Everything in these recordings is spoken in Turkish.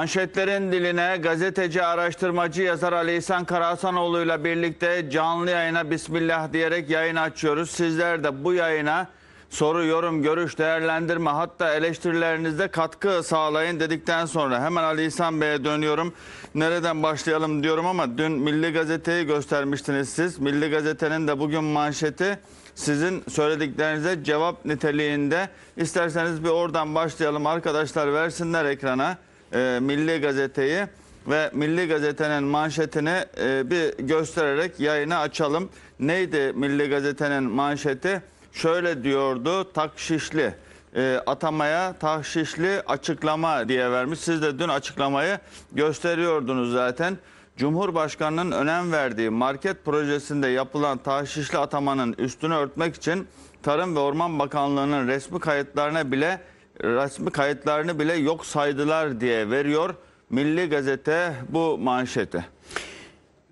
Manşetlerin diline gazeteci, araştırmacı, yazar Ali İhsan Karahsanoğlu ile birlikte canlı yayına Bismillah diyerek yayın açıyoruz. Sizler de bu yayına soru, yorum, görüş, değerlendirme hatta eleştirilerinizde katkı sağlayın dedikten sonra hemen Ali İhsan Bey'e dönüyorum. Nereden başlayalım diyorum ama dün Milli Gazete'yi göstermiştiniz siz. Milli Gazete'nin de bugün manşeti sizin söylediklerinize cevap niteliğinde. İsterseniz bir oradan başlayalım arkadaşlar versinler ekrana e, Milli Gazete'yi ve Milli Gazete'nin manşetini e, bir göstererek yayını açalım. Neydi Milli Gazete'nin manşeti? Şöyle diyordu Takşişli e, atamaya tahşişli açıklama diye vermiş. Siz de dün açıklamayı gösteriyordunuz zaten. Cumhurbaşkanının önem verdiği market projesinde yapılan tahşişli atamanın üstünü örtmek için Tarım ve Orman Bakanlığı'nın resmi kayıtlarına bile resmi kayıtlarını bile yok saydılar diye veriyor Milli Gazete bu manşeti.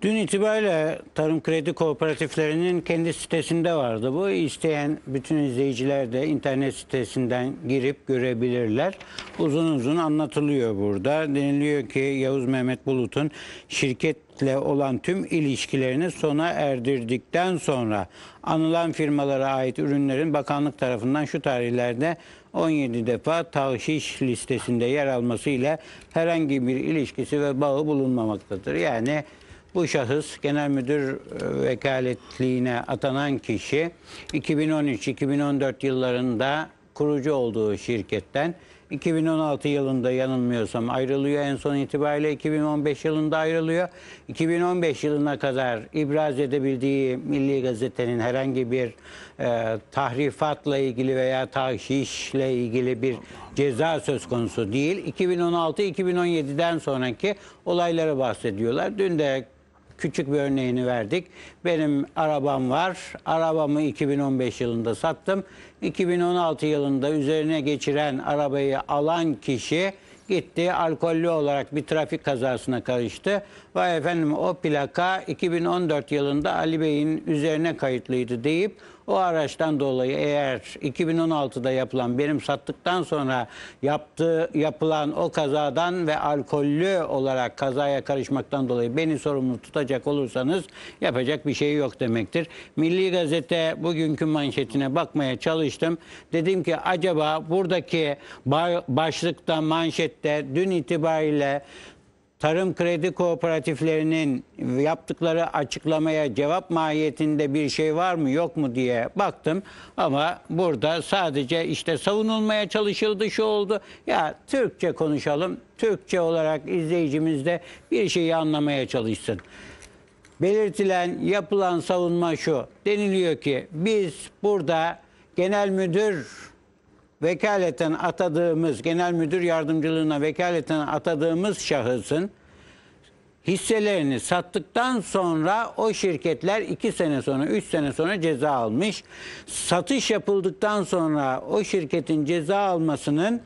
Dün itibariyle Tarım Kredi Kooperatiflerinin kendi sitesinde vardı bu. İsteyen bütün izleyiciler de internet sitesinden girip görebilirler. Uzun uzun anlatılıyor burada. Deniliyor ki Yavuz Mehmet Bulut'un şirketle olan tüm ilişkilerini sona erdirdikten sonra anılan firmalara ait ürünlerin bakanlık tarafından şu tarihlerde 17 defa tavşiş listesinde yer alması ile herhangi bir ilişkisi ve bağı bulunmamaktadır. Yani bu şahıs genel müdür e, vekaletliğine atanan kişi 2013-2014 yıllarında kurucu olduğu şirketten 2016 yılında yanılmıyorsam ayrılıyor. En son itibariyle 2015 yılında ayrılıyor. 2015 yılına kadar ibraz edebildiği Milli Gazete'nin herhangi bir e, tahrifatla ilgili veya tahşişle ilgili bir ceza söz konusu değil. 2016-2017'den sonraki olaylara bahsediyorlar. Dün de Küçük bir örneğini verdik. Benim arabam var. Arabamı 2015 yılında sattım. 2016 yılında üzerine geçiren arabayı alan kişi gitti alkollü olarak bir trafik kazasına karıştı. ve efendim o plaka 2014 yılında Ali Bey'in üzerine kayıtlıydı deyip o araçtan dolayı eğer 2016'da yapılan benim sattıktan sonra yaptığı yapılan o kazadan ve alkollü olarak kazaya karışmaktan dolayı beni sorumlu tutacak olursanız yapacak bir şey yok demektir. Milli Gazete bugünkü manşetine bakmaya çalıştım. Dedim ki acaba buradaki başlıkta manşette dün itibariyle Tarım Kredi Kooperatiflerinin yaptıkları açıklamaya cevap mahiyetinde bir şey var mı yok mu diye baktım. Ama burada sadece işte savunulmaya çalışıldı şu oldu. Ya Türkçe konuşalım. Türkçe olarak izleyicimiz de bir şeyi anlamaya çalışsın. Belirtilen yapılan savunma şu. Deniliyor ki biz burada genel müdür vekaleten atadığımız, genel müdür yardımcılığına vekaleten atadığımız şahısın hisselerini sattıktan sonra o şirketler 2 sene sonra 3 sene sonra ceza almış. Satış yapıldıktan sonra o şirketin ceza almasının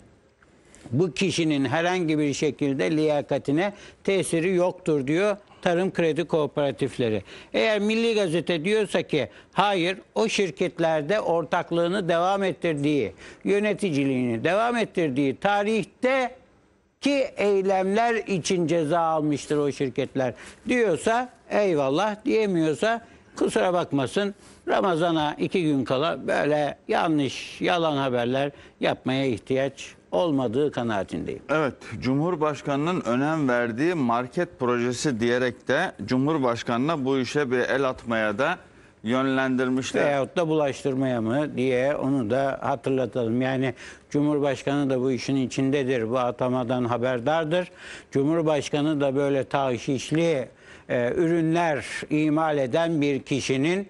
bu kişinin herhangi bir şekilde liyakatine tesiri yoktur diyor tarım kredi kooperatifleri. Eğer Milli Gazete diyorsa ki hayır o şirketlerde ortaklığını devam ettirdiği, yöneticiliğini devam ettirdiği tarihte ki eylemler için ceza almıştır o şirketler diyorsa eyvallah diyemiyorsa kusura bakmasın Ramazan'a iki gün kala böyle yanlış yalan haberler yapmaya ihtiyaç olmadığı kanaatindeyim. Evet, Cumhurbaşkanı'nın önem verdiği market projesi diyerek de Cumhurbaşkanı'na bu işe bir el atmaya da yönlendirmişler. Veyahut da bulaştırmaya mı diye onu da hatırlatalım. Yani Cumhurbaşkanı da bu işin içindedir. Bu atamadan haberdardır. Cumhurbaşkanı da böyle tahşişli e, ürünler imal eden bir kişinin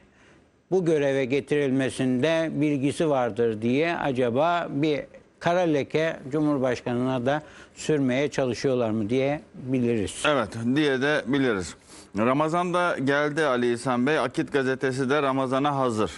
bu göreve getirilmesinde bilgisi vardır diye acaba bir kara leke Cumhurbaşkanı'na da sürmeye çalışıyorlar mı diye biliriz. Evet diye de biliriz. Ramazan da geldi Ali İhsan Bey. Akit gazetesi de Ramazan'a hazır.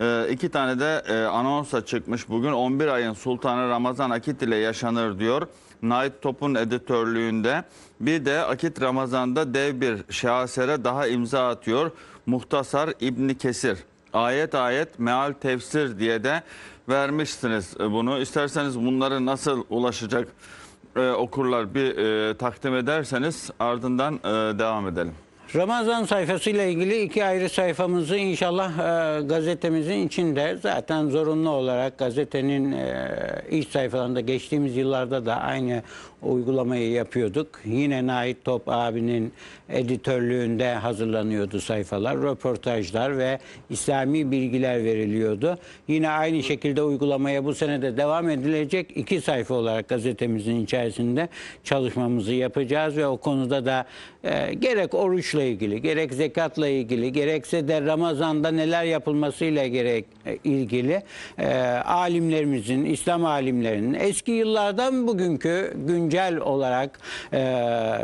Ee, iki tane de e, anonsa çıkmış bugün. 11 ayın sultanı Ramazan Akit ile yaşanır diyor. Nait Top'un editörlüğünde. Bir de Akit Ramazan'da dev bir şahsere daha imza atıyor. Muhtasar İbni Kesir ayet ayet meal tefsir diye de vermişsiniz bunu. İsterseniz bunları nasıl ulaşacak e, okurlar bir e, takdim ederseniz ardından e, devam edelim. Ramazan sayfasıyla ilgili iki ayrı sayfamızı inşallah e, gazetemizin içinde zaten zorunlu olarak gazetenin e, iç sayfalarında geçtiğimiz yıllarda da aynı uygulamayı yapıyorduk. Yine Nait Top abinin editörlüğünde hazırlanıyordu sayfalar, röportajlar ve İslami bilgiler veriliyordu. Yine aynı şekilde uygulamaya bu sene de devam edilecek. iki sayfa olarak gazetemizin içerisinde çalışmamızı yapacağız ve o konuda da e, gerek oruçla ilgili, gerek zekatla ilgili, gerekse de Ramazan'da neler yapılmasıyla gerek e, ilgili e, alimlerimizin, İslam alimlerinin eski yıllardan bugünkü gün güncel olarak e,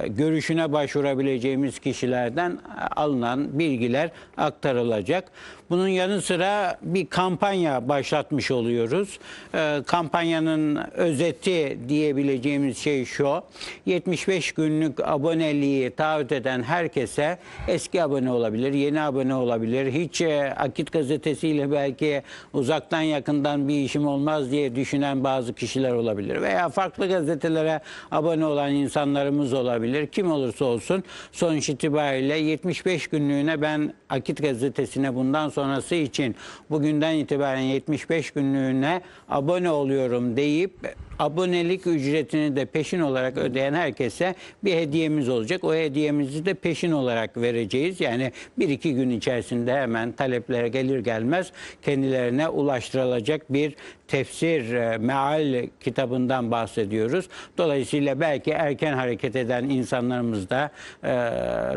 görüşüne başvurabileceğimiz kişilerden alınan bilgiler aktarılacak. Bunun yanı sıra bir kampanya başlatmış oluyoruz. E, kampanyanın özeti diyebileceğimiz şey şu. 75 günlük aboneliği taahhüt eden herkese eski abone olabilir, yeni abone olabilir. Hiç e, Akit gazetesiyle belki uzaktan yakından bir işim olmaz diye düşünen bazı kişiler olabilir veya farklı gazetelere abone olan insanlarımız olabilir. Kim olursa olsun sonuç itibariyle 75 günlüğüne ben Akit gazetesine bundan sonrası için bugünden itibaren 75 günlüğüne abone oluyorum deyip abonelik ücretini de peşin olarak ödeyen herkese bir hediyemiz olacak. O hediyemizi de peşin olarak vereceğiz. Yani bir iki gün içerisinde hemen taleplere gelir gelmez kendilerine ulaştırılacak bir tefsir, e, meal kitabından bahsediyoruz. Dolayısıyla belki erken hareket eden insanlarımız da e,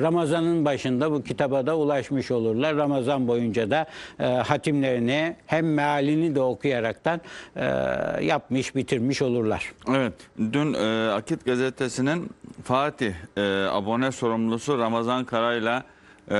Ramazan'ın başında bu kitaba da ulaşmış olurlar. Ramazan boyunca da e, hatimlerini hem mealini de okuyaraktan yapmış, bitirmiş olurlar olurlar. Evet. Dün e, Akit gazetesinin Fatih e, abone sorumlusu Ramazan Kara'yla e,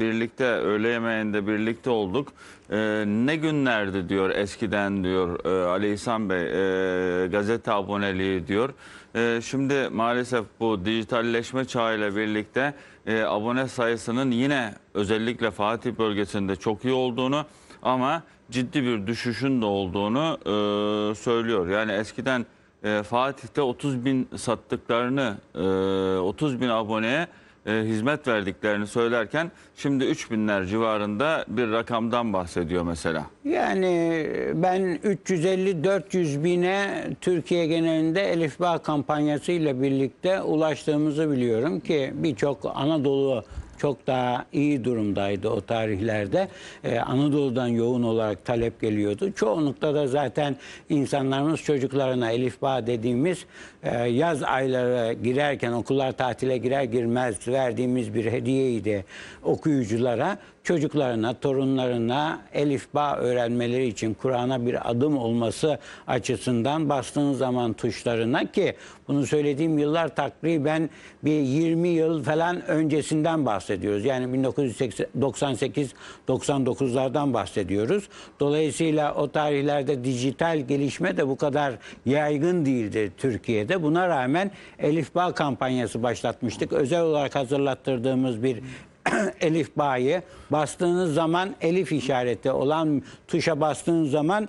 birlikte öğle yemeğinde birlikte olduk. E, ne günlerdi diyor eskiden diyor e, Ali İhsan Bey e, gazete aboneliği diyor. E, şimdi maalesef bu dijitalleşme çağıyla birlikte e, abone sayısının yine özellikle Fatih bölgesinde çok iyi olduğunu ama ciddi bir düşüşün de olduğunu e, söylüyor. Yani eskiden e, Fatih'te 30 bin sattıklarını, e, 30 bin aboneye e, hizmet verdiklerini söylerken şimdi 3 binler civarında bir rakamdan bahsediyor mesela. Yani e, ben 350-400 bine Türkiye genelinde Elif Bağ kampanyasıyla birlikte ulaştığımızı biliyorum ki birçok Anadolu çok daha iyi durumdaydı o tarihlerde. Ee, Anadolu'dan yoğun olarak talep geliyordu. Çoğunlukla da zaten insanlarımız çocuklarına Elif Bağ dediğimiz e, yaz ayları girerken okullar tatile girer girmez verdiğimiz bir hediyeydi okuyuculara çocuklarına, torunlarına elifba öğrenmeleri için Kur'an'a bir adım olması açısından bastığın zaman tuşlarına ki bunu söylediğim yıllar takriben bir 20 yıl falan öncesinden bahsediyoruz. Yani 1998-99'lardan bahsediyoruz. Dolayısıyla o tarihlerde dijital gelişme de bu kadar yaygın değildi Türkiye'de. Buna rağmen elifba kampanyası başlatmıştık. Özel olarak hazırlattırdığımız bir Elif Bayi. Bastığınız zaman Elif işareti olan tuşa bastığınız zaman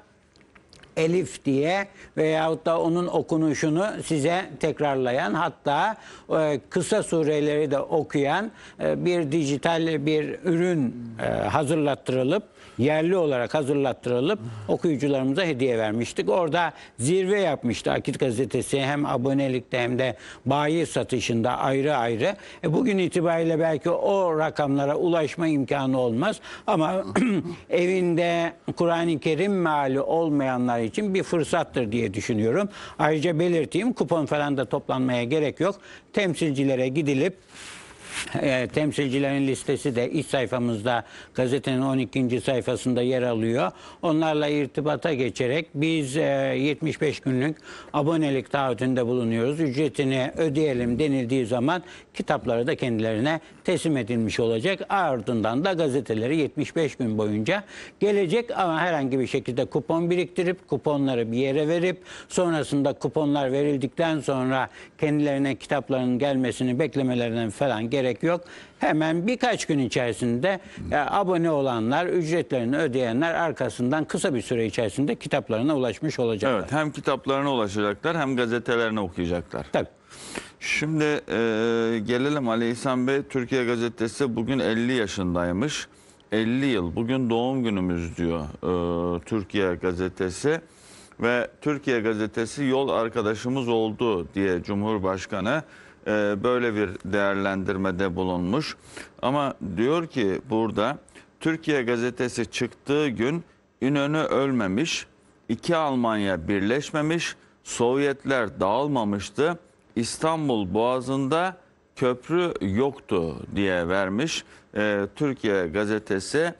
Elif diye veyahut da onun okunuşunu size tekrarlayan hatta e, kısa sureleri de okuyan e, bir dijital bir ürün e, hazırlattırılıp yerli olarak hazırlattırılıp okuyucularımıza hediye vermiştik. Orada zirve yapmıştı Akit gazetesi hem abonelikte hem de bayi satışında ayrı ayrı. E bugün itibariyle belki o rakamlara ulaşma imkanı olmaz ama evinde Kur'an-ı Kerim meali olmayanlar için bir fırsattır diye düşünüyorum. Ayrıca belirteyim kupon falan da toplanmaya gerek yok. Temsilcilere gidilip e, temsilcilerin listesi de iç sayfamızda gazetenin 12. sayfasında yer alıyor. Onlarla irtibata geçerek biz e, 75 günlük abonelik taahhütünde bulunuyoruz. Ücretini ödeyelim denildiği zaman kitapları da kendilerine teslim edilmiş olacak. Ardından da gazeteleri 75 gün boyunca gelecek ama herhangi bir şekilde kupon biriktirip kuponları bir yere verip sonrasında kuponlar verildikten sonra kendilerine kitapların gelmesini beklemelerine falan gerek gerek yok. Hemen birkaç gün içerisinde e, abone olanlar, ücretlerini ödeyenler arkasından kısa bir süre içerisinde kitaplarına ulaşmış olacaklar. Evet hem kitaplarına ulaşacaklar hem gazetelerini okuyacaklar. Tabii. Şimdi e, gelelim Ali İhsan Bey. Türkiye Gazetesi bugün 50 yaşındaymış. 50 yıl. Bugün doğum günümüz diyor e, Türkiye Gazetesi. Ve Türkiye Gazetesi yol arkadaşımız oldu diye Cumhurbaşkanı e, böyle bir değerlendirmede bulunmuş. Ama diyor ki burada Türkiye gazetesi çıktığı gün İnönü ölmemiş, iki Almanya birleşmemiş, Sovyetler dağılmamıştı, İstanbul Boğazı'nda köprü yoktu diye vermiş e, Türkiye gazetesi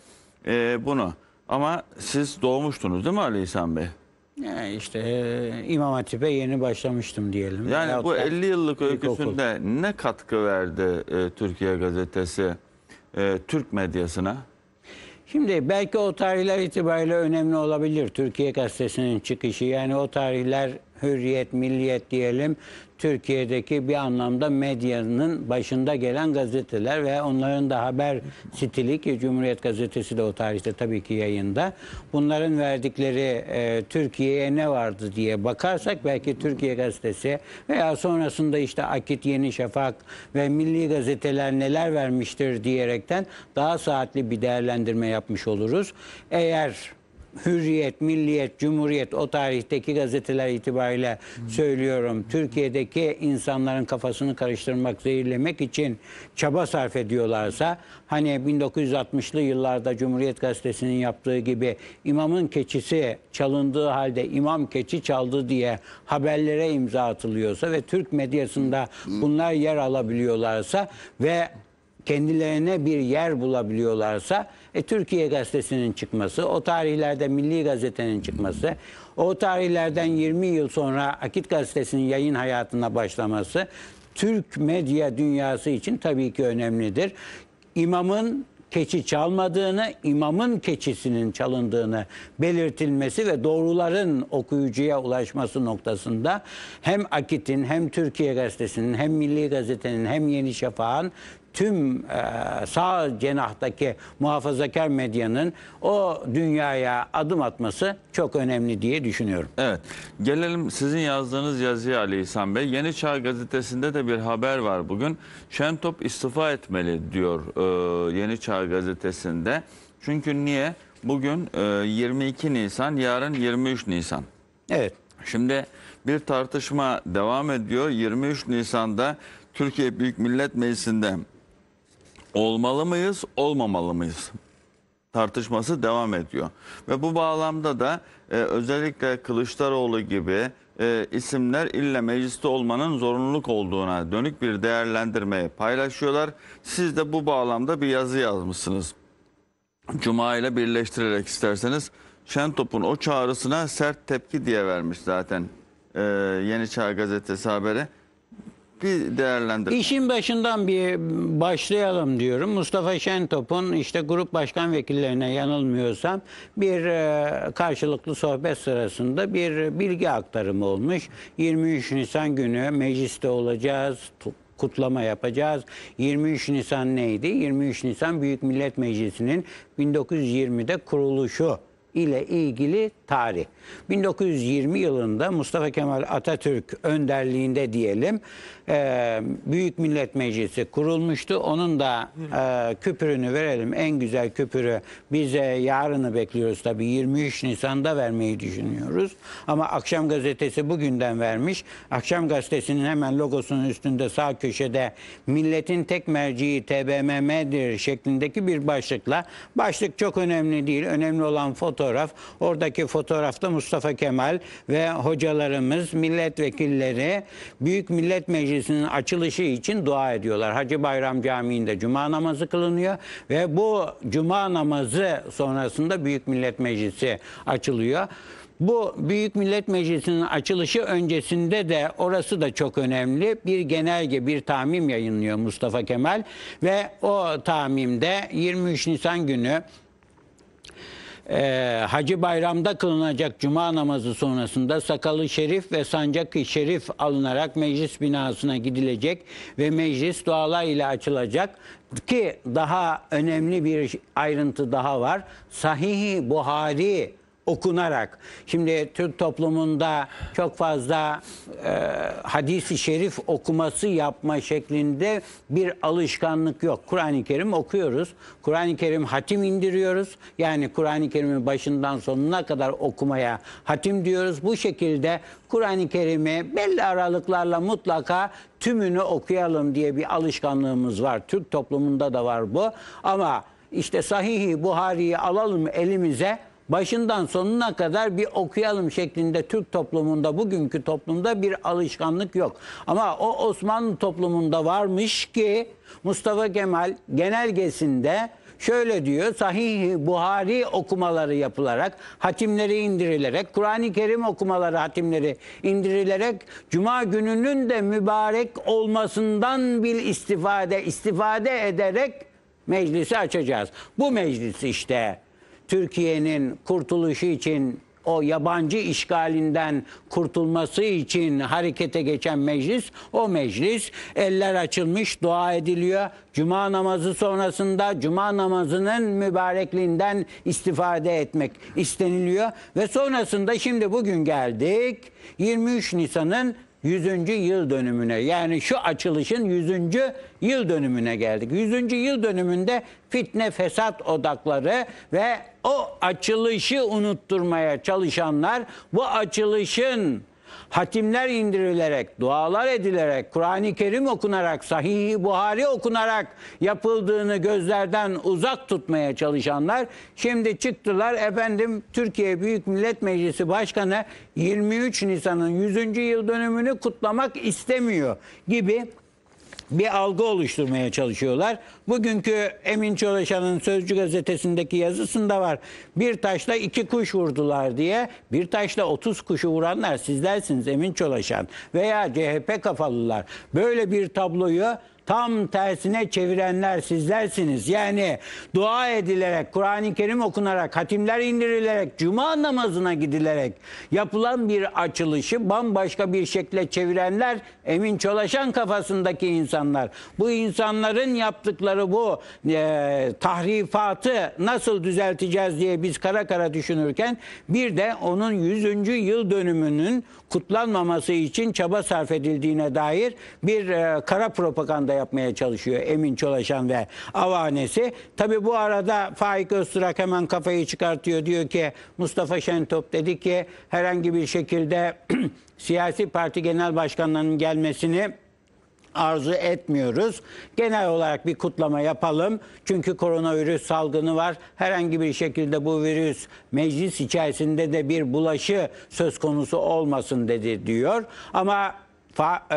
e, bunu. Ama siz doğmuştunuz değil mi Ali İhsan Bey? Yani e, işte e, İmam Hatip'e yeni başlamıştım diyelim. Yani Yahut bu da 50 yıllık ilkokul. öyküsünde ne katkı verdi e, Türkiye gazetesi e, Türk medyasına? Şimdi belki o tarihler itibariyle önemli olabilir Türkiye gazetesinin çıkışı. Yani o tarihler hürriyet, milliyet diyelim Türkiye'deki bir anlamda medyanın başında gelen gazeteler ve onların da haber stili ki Cumhuriyet Gazetesi de o tarihte tabii ki yayında. Bunların verdikleri e, Türkiye'ye ne vardı diye bakarsak belki Türkiye Gazetesi veya sonrasında işte Akit, Yeni Şafak ve Milli Gazeteler neler vermiştir diyerekten daha saatli bir değerlendirme yapmış oluruz. Eğer Hürriyet, Milliyet, Cumhuriyet o tarihteki gazeteler itibariyle söylüyorum. Türkiye'deki insanların kafasını karıştırmak, zehirlemek için çaba sarf ediyorlarsa hani 1960'lı yıllarda Cumhuriyet Gazetesi'nin yaptığı gibi imamın keçisi çalındığı halde imam keçi çaldı diye haberlere imza atılıyorsa ve Türk medyasında bunlar yer alabiliyorlarsa ve kendilerine bir yer bulabiliyorlarsa e, Türkiye Gazetesi'nin çıkması, o tarihlerde Milli Gazete'nin çıkması, o tarihlerden 20 yıl sonra Akit Gazetesi'nin yayın hayatına başlaması Türk medya dünyası için tabii ki önemlidir. İmamın keçi çalmadığını, imamın keçisinin çalındığını belirtilmesi ve doğruların okuyucuya ulaşması noktasında hem Akit'in hem Türkiye Gazetesi'nin hem Milli Gazete'nin hem Yeni Şafak'ın tüm e, sağ cenahtaki muhafazakar medyanın o dünyaya adım atması çok önemli diye düşünüyorum. Evet. Gelelim sizin yazdığınız yazıya Ali İhsan Bey. Yeni Çağ gazetesinde de bir haber var bugün. Şentop istifa etmeli diyor e, Yeni Çağ gazetesinde. Çünkü niye? Bugün e, 22 Nisan, yarın 23 Nisan. Evet. Şimdi bir tartışma devam ediyor. 23 Nisan'da Türkiye Büyük Millet Meclisi'nde olmalı mıyız, olmamalı mıyız? tartışması devam ediyor. Ve bu bağlamda da e, özellikle Kılıçdaroğlu gibi e, isimler ille mecliste olmanın zorunluluk olduğuna dönük bir değerlendirmeyi paylaşıyorlar. Siz de bu bağlamda bir yazı yazmışsınız. Cuma ile birleştirerek isterseniz Şentop'un o çağrısına sert tepki diye vermiş zaten e, Yeni Çağ gazetesi haberi bir değerlendirin. İşin başından bir başlayalım diyorum. Mustafa Şentop'un işte grup başkan vekillerine yanılmıyorsam bir e, karşılıklı sohbet sırasında bir bilgi aktarımı olmuş. 23 Nisan günü mecliste olacağız, kutlama yapacağız. 23 Nisan neydi? 23 Nisan Büyük Millet Meclisi'nin 1920'de kuruluşu ile ilgili tarih. 1920 yılında Mustafa Kemal Atatürk önderliğinde diyelim e, Büyük Millet Meclisi kurulmuştu. Onun da e, küpürünü verelim. En güzel küpürü bize yarını bekliyoruz tabii 23 Nisan'da vermeyi düşünüyoruz. Ama Akşam Gazetesi bugünden vermiş. Akşam Gazetesi'nin hemen logosunun üstünde sağ köşede milletin tek merciği TBMM'dir şeklindeki bir başlıkla. Başlık çok önemli değil. Önemli olan foto fotoğraf. Oradaki fotoğrafta Mustafa Kemal ve hocalarımız, milletvekilleri Büyük Millet Meclisi'nin açılışı için dua ediyorlar. Hacı Bayram Camii'nde cuma namazı kılınıyor ve bu cuma namazı sonrasında Büyük Millet Meclisi açılıyor. Bu Büyük Millet Meclisi'nin açılışı öncesinde de orası da çok önemli. Bir genelge, bir tamim yayınlıyor Mustafa Kemal ve o tamimde 23 Nisan günü e, Hacı Bayram'da kılınacak cuma namazı sonrasında sakalı şerif ve sancak şerif alınarak meclis binasına gidilecek ve meclis dualar ile açılacak ki daha önemli bir ayrıntı daha var. Sahih-i Buhari okunarak. Şimdi Türk toplumunda çok fazla e, hadisi şerif okuması yapma şeklinde bir alışkanlık yok. Kur'an-ı Kerim okuyoruz. Kur'an-ı Kerim hatim indiriyoruz. Yani Kur'an-ı Kerim'i başından sonuna kadar okumaya hatim diyoruz. Bu şekilde Kur'an-ı Kerim'i belli aralıklarla mutlaka tümünü okuyalım diye bir alışkanlığımız var. Türk toplumunda da var bu. Ama işte Sahih-i Buhari'yi alalım elimize başından sonuna kadar bir okuyalım şeklinde Türk toplumunda bugünkü toplumda bir alışkanlık yok. Ama o Osmanlı toplumunda varmış ki Mustafa Kemal genelgesinde şöyle diyor sahih Buhari okumaları yapılarak hatimleri indirilerek Kur'an-ı Kerim okumaları hatimleri indirilerek cuma gününün de mübarek olmasından bir istifade istifade ederek meclisi açacağız. Bu meclis işte Türkiye'nin kurtuluşu için o yabancı işgalinden kurtulması için harekete geçen meclis o meclis eller açılmış dua ediliyor. Cuma namazı sonrasında cuma namazının mübarekliğinden istifade etmek isteniliyor ve sonrasında şimdi bugün geldik 23 Nisan'ın 100. yıl dönümüne yani şu açılışın 100. yıl dönümüne geldik. 100. yıl dönümünde fitne fesat odakları ve o açılışı unutturmaya çalışanlar bu açılışın hatimler indirilerek, dualar edilerek, Kur'an-ı Kerim okunarak, Sahih-i Buhari okunarak yapıldığını gözlerden uzak tutmaya çalışanlar şimdi çıktılar efendim Türkiye Büyük Millet Meclisi Başkanı 23 Nisan'ın 100. yıl dönümünü kutlamak istemiyor gibi bir algı oluşturmaya çalışıyorlar. Bugünkü Emin Çalışan'ın Sözcü gazetesindeki yazısında var. Bir taşla iki kuş vurdular diye bir taşla otuz kuşu vuranlar sizlersiniz Emin Çalışan veya CHP kafalılar. Böyle bir tabloyu tam tersine çevirenler sizlersiniz. Yani dua edilerek, Kur'an-ı Kerim okunarak, hatimler indirilerek, cuma namazına gidilerek yapılan bir açılışı bambaşka bir şekle çevirenler Emin Çolaşan kafasındaki insanlar. Bu insanların yaptıkları bu e, tahrifatı nasıl düzelteceğiz diye biz kara kara düşünürken bir de onun 100. yıl dönümünün kutlanmaması için çaba sarf edildiğine dair bir e, kara propaganda yapmaya çalışıyor Emin Çolaşan ve avanesi. Tabi bu arada Faik Öztürk hemen kafayı çıkartıyor. Diyor ki Mustafa Şentop dedi ki herhangi bir şekilde siyasi parti genel başkanlarının gelmesini arzu etmiyoruz. Genel olarak bir kutlama yapalım. Çünkü koronavirüs salgını var. Herhangi bir şekilde bu virüs meclis içerisinde de bir bulaşı söz konusu olmasın dedi diyor. Ama Fa, e,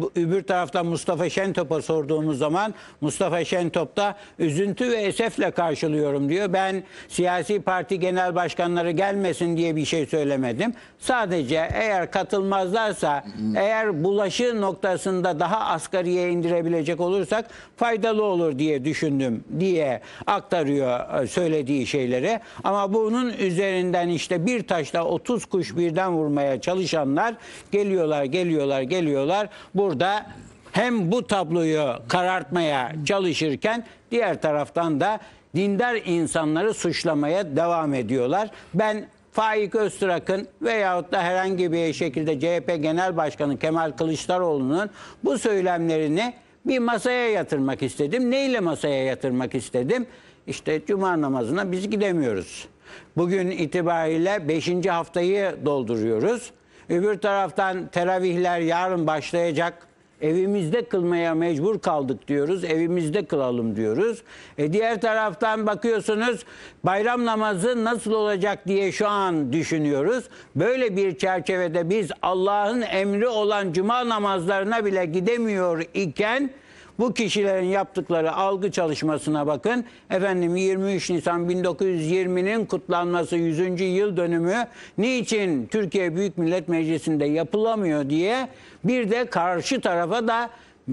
bu, öbür taraftan Mustafa Şentop'a sorduğumuz zaman Mustafa Şentop da üzüntü ve esefle karşılıyorum diyor. Ben siyasi parti genel başkanları gelmesin diye bir şey söylemedim. Sadece eğer katılmazlarsa eğer bulaşı noktasında daha asgariye indirebilecek olursak faydalı olur diye düşündüm diye aktarıyor e, söylediği şeyleri. Ama bunun üzerinden işte bir taşla 30 kuş birden vurmaya çalışanlar geliyorlar geliyorlar geliyorlar geliyorlar. Burada hem bu tabloyu karartmaya çalışırken diğer taraftan da dindar insanları suçlamaya devam ediyorlar. Ben Faik Öztrak'ın veyahut da herhangi bir şekilde CHP Genel Başkanı Kemal Kılıçdaroğlu'nun bu söylemlerini bir masaya yatırmak istedim. Neyle masaya yatırmak istedim? İşte cuma namazına biz gidemiyoruz. Bugün itibariyle 5. haftayı dolduruyoruz. Öbür taraftan teravihler yarın başlayacak. Evimizde kılmaya mecbur kaldık diyoruz. Evimizde kılalım diyoruz. E diğer taraftan bakıyorsunuz bayram namazı nasıl olacak diye şu an düşünüyoruz. Böyle bir çerçevede biz Allah'ın emri olan cuma namazlarına bile gidemiyor iken bu kişilerin yaptıkları algı çalışmasına bakın. Efendim 23 Nisan 1920'nin kutlanması 100. yıl dönümü niçin Türkiye Büyük Millet Meclisi'nde yapılamıyor diye bir de karşı tarafa da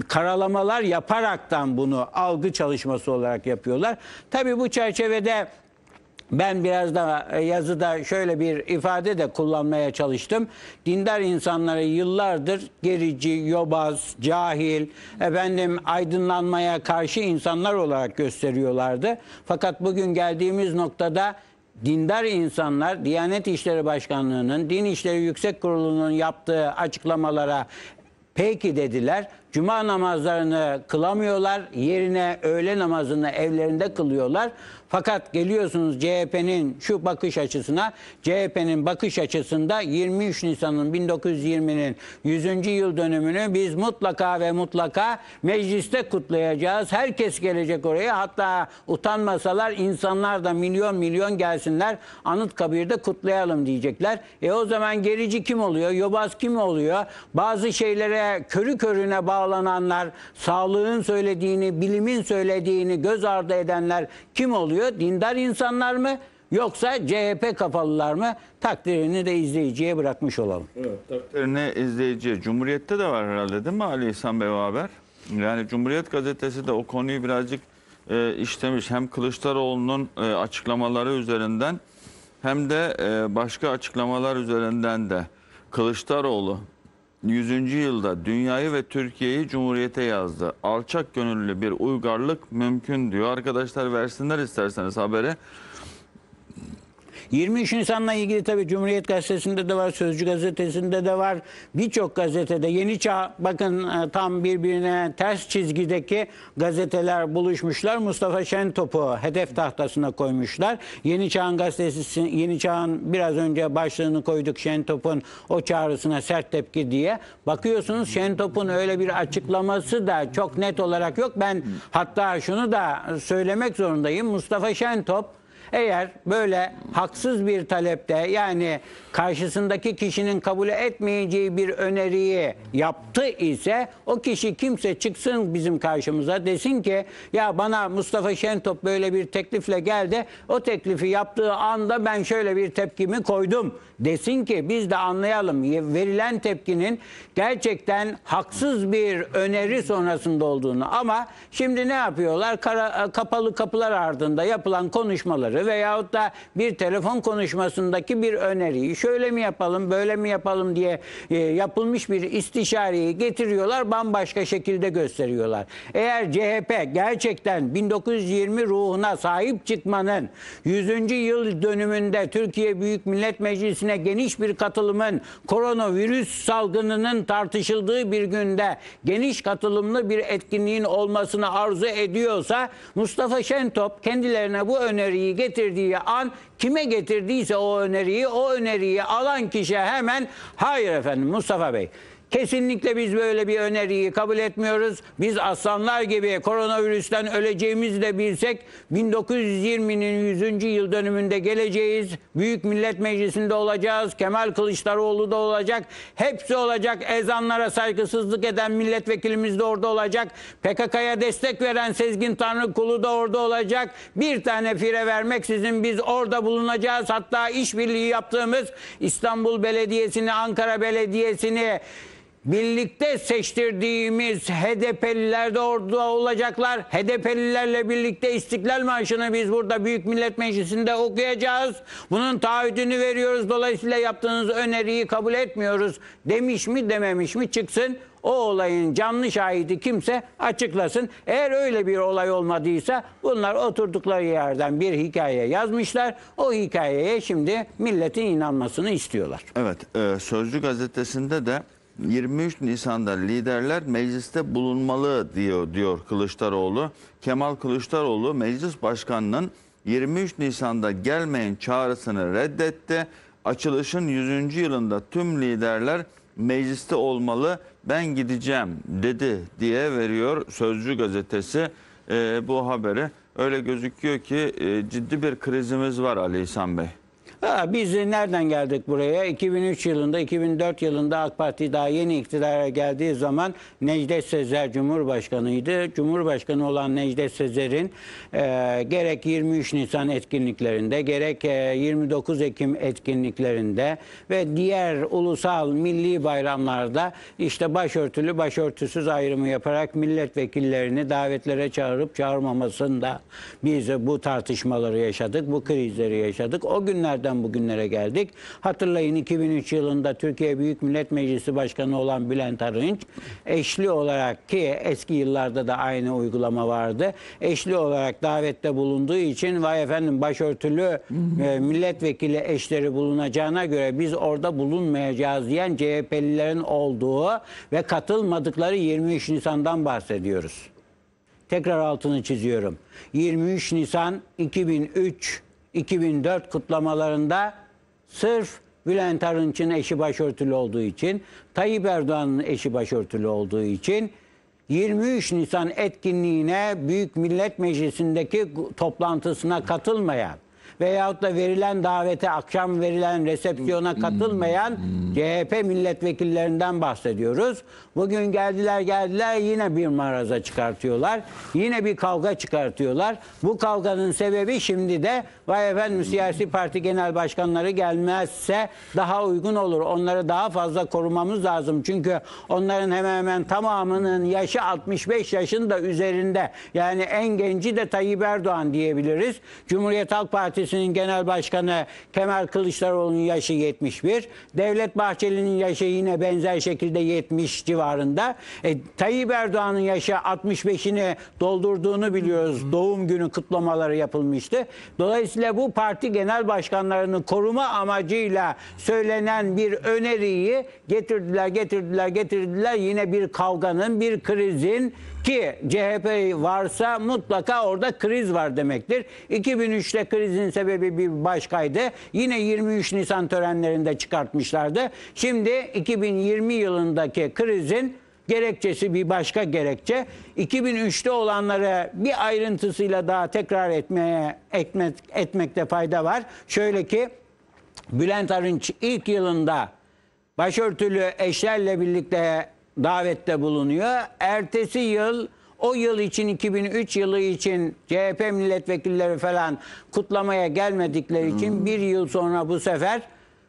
karalamalar yaparaktan bunu algı çalışması olarak yapıyorlar. Tabii bu çerçevede ben biraz daha e, yazıda şöyle bir ifade de kullanmaya çalıştım. Dindar insanları yıllardır gerici, yobaz, cahil, efendim aydınlanmaya karşı insanlar olarak gösteriyorlardı. Fakat bugün geldiğimiz noktada dindar insanlar Diyanet İşleri Başkanlığı'nın, Din İşleri Yüksek Kurulu'nun yaptığı açıklamalara peki dediler. Cuma namazlarını kılamıyorlar. Yerine öğle namazını evlerinde kılıyorlar. Fakat geliyorsunuz CHP'nin şu bakış açısına, CHP'nin bakış açısında 23 Nisan'ın 1920'nin 100. yıl dönümünü biz mutlaka ve mutlaka mecliste kutlayacağız. Herkes gelecek oraya. Hatta utanmasalar insanlar da milyon milyon gelsinler. Anıtkabir'de kutlayalım diyecekler. E o zaman gerici kim oluyor? Yobaz kim oluyor? Bazı şeylere körü körüne bağlı sağlananlar, sağlığın söylediğini, bilimin söylediğini göz ardı edenler kim oluyor? Dindar insanlar mı? Yoksa CHP kafalılar mı? Takdirini de izleyiciye bırakmış olalım. Evet, takdirini izleyiciye. Cumhuriyet'te de var herhalde değil mi Ali İhsan Bey o haber? Yani Cumhuriyet gazetesi de o konuyu birazcık e, işlemiş. Hem Kılıçdaroğlu'nun e, açıklamaları üzerinden hem de e, başka açıklamalar üzerinden de Kılıçdaroğlu 100. yılda dünyayı ve Türkiye'yi cumhuriyete yazdı. Alçak gönüllü bir uygarlık mümkün diyor. Arkadaşlar versinler isterseniz habere. 23 Nisan'la ilgili tabii Cumhuriyet Gazetesi'nde de var, Sözcü Gazetesi'nde de var. Birçok gazetede Yeni Çağ bakın e, tam birbirine ters çizgideki gazeteler buluşmuşlar. Mustafa Şentop'u hedef tahtasına koymuşlar. Yeni Çağ'ın gazetesi Yeni Çağ'ın biraz önce başlığını koyduk Şentop'un o çağrısına sert tepki diye. Bakıyorsunuz Şentop'un öyle bir açıklaması da çok net olarak yok. Ben hatta şunu da söylemek zorundayım. Mustafa Şentop eğer böyle haksız bir talepte yani karşısındaki kişinin kabul etmeyeceği bir öneriyi yaptı ise o kişi kimse çıksın bizim karşımıza desin ki ya bana Mustafa Şentop böyle bir teklifle geldi. O teklifi yaptığı anda ben şöyle bir tepkimi koydum desin ki biz de anlayalım verilen tepkinin gerçekten haksız bir öneri sonrasında olduğunu ama şimdi ne yapıyorlar? Kara, kapalı kapılar ardında yapılan konuşmaları kararı veyahut da bir telefon konuşmasındaki bir öneriyi şöyle mi yapalım böyle mi yapalım diye e, yapılmış bir istişareyi getiriyorlar bambaşka şekilde gösteriyorlar. Eğer CHP gerçekten 1920 ruhuna sahip çıkmanın 100. yıl dönümünde Türkiye Büyük Millet Meclisi'ne geniş bir katılımın koronavirüs salgınının tartışıldığı bir günde geniş katılımlı bir etkinliğin olmasını arzu ediyorsa Mustafa Şentop kendilerine bu öneriyi getirdiği an kime getirdiyse o öneriyi o öneriyi alan kişiye hemen hayır efendim Mustafa Bey Kesinlikle biz böyle bir öneriyi kabul etmiyoruz. Biz aslanlar gibi koronavirüsten öleceğimizi de bilsek 1920'nin 100. yıl dönümünde geleceğiz. Büyük Millet Meclisi'nde olacağız. Kemal Kılıçdaroğlu da olacak. Hepsi olacak. Ezanlara saygısızlık eden milletvekilimiz de orada olacak. PKK'ya destek veren Sezgin Tanrı Tanrıkulu da orada olacak. Bir tane fire vermek sizin biz orada bulunacağız. Hatta işbirliği yaptığımız İstanbul Belediyesi'ni, Ankara Belediyesi'ni, birlikte seçtirdiğimiz HDP'liler de orada olacaklar. HDP'lilerle birlikte İstiklal Marşı'nı biz burada Büyük Millet Meclisi'nde okuyacağız. Bunun taahhüdünü veriyoruz. Dolayısıyla yaptığınız öneriyi kabul etmiyoruz. Demiş mi dememiş mi çıksın. O olayın canlı şahidi kimse açıklasın. Eğer öyle bir olay olmadıysa bunlar oturdukları yerden bir hikaye yazmışlar. O hikayeye şimdi milletin inanmasını istiyorlar. Evet, e, Sözcü gazetesinde de 23 Nisan'da liderler mecliste bulunmalı diyor diyor Kılıçdaroğlu. Kemal Kılıçdaroğlu meclis başkanının 23 Nisan'da gelmeyin çağrısını reddetti. Açılışın 100. yılında tüm liderler mecliste olmalı ben gideceğim dedi diye veriyor Sözcü gazetesi e, bu haberi. Öyle gözüküyor ki e, ciddi bir krizimiz var Ali İhsan Bey. Ha, biz nereden geldik buraya? 2003 yılında, 2004 yılında AK Parti daha yeni iktidara geldiği zaman Necdet Sezer Cumhurbaşkanı'ydı. Cumhurbaşkanı olan Necdet Sezer'in e, gerek 23 Nisan etkinliklerinde, gerek e, 29 Ekim etkinliklerinde ve diğer ulusal milli bayramlarda işte başörtülü, başörtüsüz ayrımı yaparak milletvekillerini davetlere çağırıp çağırmamasında biz bu tartışmaları yaşadık, bu krizleri yaşadık. O günlerden nereden bugünlere geldik? Hatırlayın 2003 yılında Türkiye Büyük Millet Meclisi Başkanı olan Bülent Arınç eşli olarak ki eski yıllarda da aynı uygulama vardı. Eşli olarak davette bulunduğu için vay efendim başörtülü e, milletvekili eşleri bulunacağına göre biz orada bulunmayacağız diyen CHP'lilerin olduğu ve katılmadıkları 23 Nisan'dan bahsediyoruz. Tekrar altını çiziyorum. 23 Nisan 2003 2004 kutlamalarında sırf Bülent Arınç'ın eşi başörtülü olduğu için, Tayyip Erdoğan'ın eşi başörtülü olduğu için 23 Nisan etkinliğine Büyük Millet Meclisi'ndeki toplantısına katılmayan veyahut da verilen davete akşam verilen resepsiyona hmm. katılmayan hmm. CHP milletvekillerinden bahsediyoruz. Bugün geldiler geldiler yine bir maraza çıkartıyorlar. Yine bir kavga çıkartıyorlar. Bu kavganın sebebi şimdi de vay efendim hmm. siyasi parti genel başkanları gelmezse daha uygun olur. Onları daha fazla korumamız lazım. Çünkü onların hemen hemen tamamının yaşı 65 yaşın da üzerinde. Yani en genci de Tayyip Erdoğan diyebiliriz. Cumhuriyet Halk Partisi Partisi'nin genel başkanı Kemal Kılıçdaroğlu'nun yaşı 71. Devlet Bahçeli'nin yaşı yine benzer şekilde 70 civarında. E, Tayyip Erdoğan'ın yaşı 65'ini doldurduğunu biliyoruz. Doğum günü kutlamaları yapılmıştı. Dolayısıyla bu parti genel başkanlarını koruma amacıyla söylenen bir öneriyi getirdiler, getirdiler, getirdiler. Yine bir kavganın, bir krizin ki CHP varsa mutlaka orada kriz var demektir. 2003'te krizin sebebi bir başkaydı. Yine 23 Nisan törenlerinde çıkartmışlardı. Şimdi 2020 yılındaki krizin gerekçesi bir başka gerekçe. 2003'te olanları bir ayrıntısıyla daha tekrar etmeye etmek, etmekte fayda var. Şöyle ki Bülent Arınç ilk yılında başörtülü eşlerle birlikte davette bulunuyor. Ertesi yıl o yıl için 2003 yılı için CHP milletvekilleri falan kutlamaya gelmedikleri için hmm. bir yıl sonra bu sefer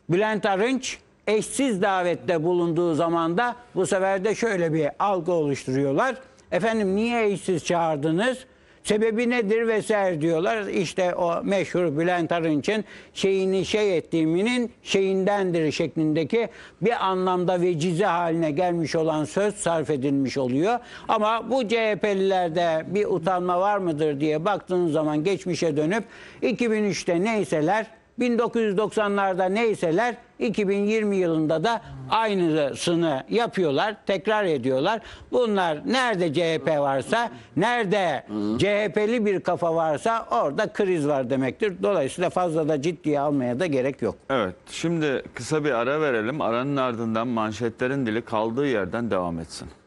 Bülent Arınç eşsiz davette bulunduğu zaman da bu sefer de şöyle bir algı oluşturuyorlar. Efendim niye eşsiz çağırdınız? Sebebi nedir vesaire diyorlar. İşte o meşhur Bülent Arınç'ın şeyini şey ettiğiminin şeyindendir şeklindeki bir anlamda vecize haline gelmiş olan söz sarf edilmiş oluyor. Ama bu CHP'lilerde bir utanma var mıdır diye baktığınız zaman geçmişe dönüp 2003'te neyseler 1990'larda neyseler 2020 yılında da aynısını yapıyorlar, tekrar ediyorlar. Bunlar nerede CHP varsa, nerede CHP'li bir kafa varsa orada kriz var demektir. Dolayısıyla fazla da ciddiye almaya da gerek yok. Evet, şimdi kısa bir ara verelim. Aranın ardından manşetlerin dili kaldığı yerden devam etsin.